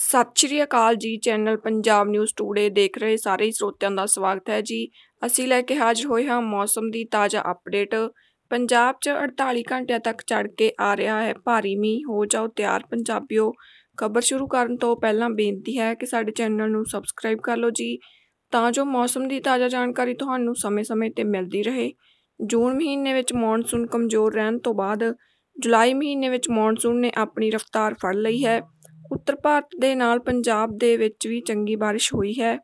ਸਤਿ ਸ਼੍ਰੀ ਅਕਾਲ ਜੀ channel Punjab news today ਦੇਖ ਰਹੇ ਸਾਰੇ ਸਰੋਤਿਆਂ ਦਾ ਸਵਾਗਤ ਹੈ ਜੀ ਅਸੀਂ ਲੈ ਕੇ ਹਾਜ਼ਰ ਹੋਏ ਹਾਂ ਮੌਸਮ ਦੀ ਤਾਜ਼ਾ ਅਪਡੇਟ ਪੰਜਾਬ 'ਚ 48 ਘੰਟਿਆਂ ਤੱਕ ਚੜ ਕੇ ਆ ਰਿਹਾ ਹੈ ਭਾਰੀ ਮੀਂਹ ਹੋ ਜਾਓ ਤਿਆਰ ਪੰਜਾਬੀਓ ਖਬਰ ਸ਼ੁਰੂ ਕਰਨ ਤੋਂ ਪਹਿਲਾਂ ਬੇਨਤੀ ਹੈ ਕਿ ਸਾਡੇ ਚੈਨਲ ਨੂੰ ਸਬਸਕ੍ਰਾਈਬ ਕਰ ਲਓ ਜੀ ਤਾਂ ਜੋ ਮੌਸਮ ਦੀ ਤਾਜ਼ਾ ਜਾਣਕਾਰੀ ਤੁਹਾਨੂੰ ਸਮੇਂ-ਸਮੇਂ ਤੇ ਮਿਲਦੀ ਰਹੇ ਜੂਨ ਮਹੀਨੇ ਵਿੱਚ ਮੌਨਸੂਨ ਕਮਜ਼ੋਰ ਰਹਿਣ ਤੋਂ ਬਾਅਦ ਜੁਲਾਈ ਮਹੀਨੇ ਵਿੱਚ ਮੌਨਸੂਨ ਨੇ ਆਪਣੀ ਰਫ਼ਤਾਰ ਫੜ ਲਈ ਹੈ ਉੱਤਰ ਭਾਰਤ ਦੇ ਨਾਲ ਪੰਜਾਬ ਦੇ ਵਿੱਚ ਵੀ ਚੰਗੀ بارش ਹੋਈ ਹੈ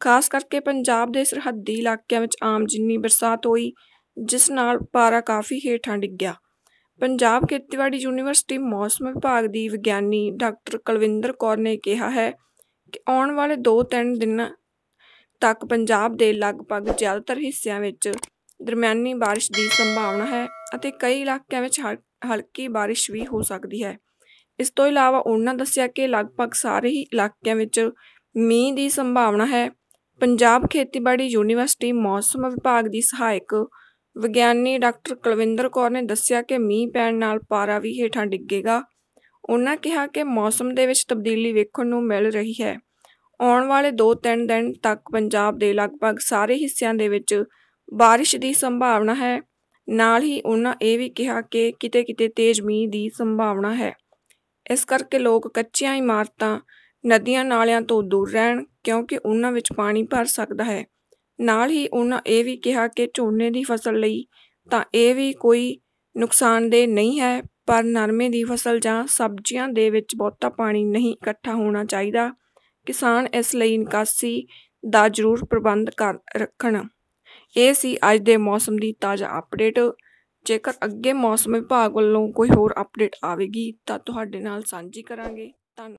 ਖਾਸ ਕਰਕੇ ਪੰਜਾਬ ਦੇ ਸਰਹੱਦੀ ਇਲਾਕਿਆਂ ਵਿੱਚ ਆਮ ਜਿੰਨੀ ਬਰਸਾਤ ਹੋਈ ਜਿਸ ਨਾਲ ਪਾਰਾ ਕਾਫੀ ਹੇਠਾਂ ਡਿੱਗਿਆ ਪੰਜਾਬ ਖੇਤੀਬਾੜੀ ਯੂਨੀਵਰਸਿਟੀ ਮੌਸਮ ਵਿਭਾਗ ਦੀ ਵਿਗਿਆਨੀ ਡਾਕਟਰ ਕੁਲਵਿੰਦਰ ਕੌਰ ਨੇ ਕਿਹਾ ਹੈ ਕਿ ਆਉਣ ਵਾਲੇ 2-3 ਦਿਨਾਂ ਤੱਕ ਪੰਜਾਬ ਦੇ ਲਗਭਗ ਜ਼ਿਆਦਾਤਰ ਹਿੱਸਿਆਂ ਵਿੱਚ ਦਰਮਿਆਨੀ بارش ਦੀ ਸੰਭਾਵਨਾ ਹੈ ਅਤੇ ਕਈ ਇਲਾਕਿਆਂ ਵਿੱਚ ਹਲਕੀ بارش ਵੀ ਹੋ ਸਕਦੀ ਹੈ ਇਸ ਤੋਂ ਇਲਾਵਾ ਉਹਨਾਂ ਦੱਸਿਆ ਕਿ ਲਗਭਗ ਸਾਰੇ ਹੀ ਇਲਾਕਿਆਂ ਵਿੱਚ ਮੀਂਹ ਦੀ ਸੰਭਾਵਨਾ ਹੈ ਪੰਜਾਬ ਖੇਤੀਬਾੜੀ ਯੂਨੀਵਰਸਿਟੀ ਮੌਸਮ ਵਿਭਾਗ ਦੀ ਸਹਾਇਕ ਵਿਗਿਆਨੀ ਡਾਕਟਰ ਕੁਲਵਿੰਦਰ ਕੌਰ ਨੇ ਦੱਸਿਆ ਕਿ ਮੀਂਹ ਪੈਣ ਨਾਲ ਪਾਰਾ ਵੀ ਹੇਠਾਂ ਡਿੱਗੇਗਾ ਉਹਨਾਂ ਕਿਹਾ ਕਿ ਮੌਸਮ ਦੇ ਵਿੱਚ ਤਬਦੀਲੀ ਵੇਖਣ ਨੂੰ ਮਿਲ ਰਹੀ ਹੈ ਆਉਣ ਵਾਲੇ 2-3 ਦਿਨ ਤੱਕ ਪੰਜਾਬ ਦੇ ਲਗਭਗ ਸਾਰੇ ਹਿੱਸਿਆਂ ਦੇ ਵਿੱਚ بارش ਦੀ ਸੰਭਾਵਨਾ ਹੈ ਨਾਲ ਹੀ ਉਹਨਾਂ ਇਹ ਵੀ ਕਿਹਾ ਕਿ ਕਿਤੇ-ਕਿਤੇ ਤੇਜ਼ ਮੀਂਹ ਦੀ ਸੰਭਾਵਨਾ ਹੈ ਇਸ ਕਰਕੇ ਲੋਕ ਕੱਚੀਆਂ ਇਮਾਰਤਾਂ ਨਦੀਆਂ ਨਾਲਿਆਂ ਤੋਂ ਦੂਰ ਰਹਿਣ ਕਿਉਂਕਿ ਉਹਨਾਂ ਵਿੱਚ ਪਾਣੀ ਭਰ ਸਕਦਾ ਹੈ ਨਾਲ ਹੀ ਉਹਨਾਂ ਇਹ ਵੀ ਕਿਹਾ ਕਿ ਝੋਨੇ ਦੀ ਫਸਲ ਲਈ ਤਾਂ ਇਹ ਵੀ ਕੋਈ ਨੁਕਸਾਨਦੇ ਨਹੀਂ ਹੈ ਪਰ ਨਰਮੇ ਦੀ ਫਸਲ ਜਾਂ ਸਬਜ਼ੀਆਂ ਦੇ ਵਿੱਚ ਬਹੁਤਾ ਪਾਣੀ ਨਹੀਂ ਇਕੱਠਾ ਹੋਣਾ ਚਾਹੀਦਾ ਕਿਸਾਨ ਇਸ ਲਈ ਨਿਕਾਸੀ ਦਾ ਜ਼ਰੂਰ ਪ੍ਰਬੰਧ ਕਰ ਰੱਖਣ ਇਹ ਸੀ ਅੱਜ ਦੇ ਮੌਸਮ ਦੀ ਤਾਜ਼ਾ ਅਪਡੇਟ ਜੇਕਰ ਅੱਗੇ ਮੌਸਮ ਵਿਭਾਗ ਵੱਲੋਂ ਕੋਈ ਹੋਰ ਅਪਡੇਟ ਆਵੇਗੀ ਤਾਂ ਤੁਹਾਡੇ ਨਾਲ ਸਾਂਝੀ ਕਰਾਂਗੇ ਧੰਨ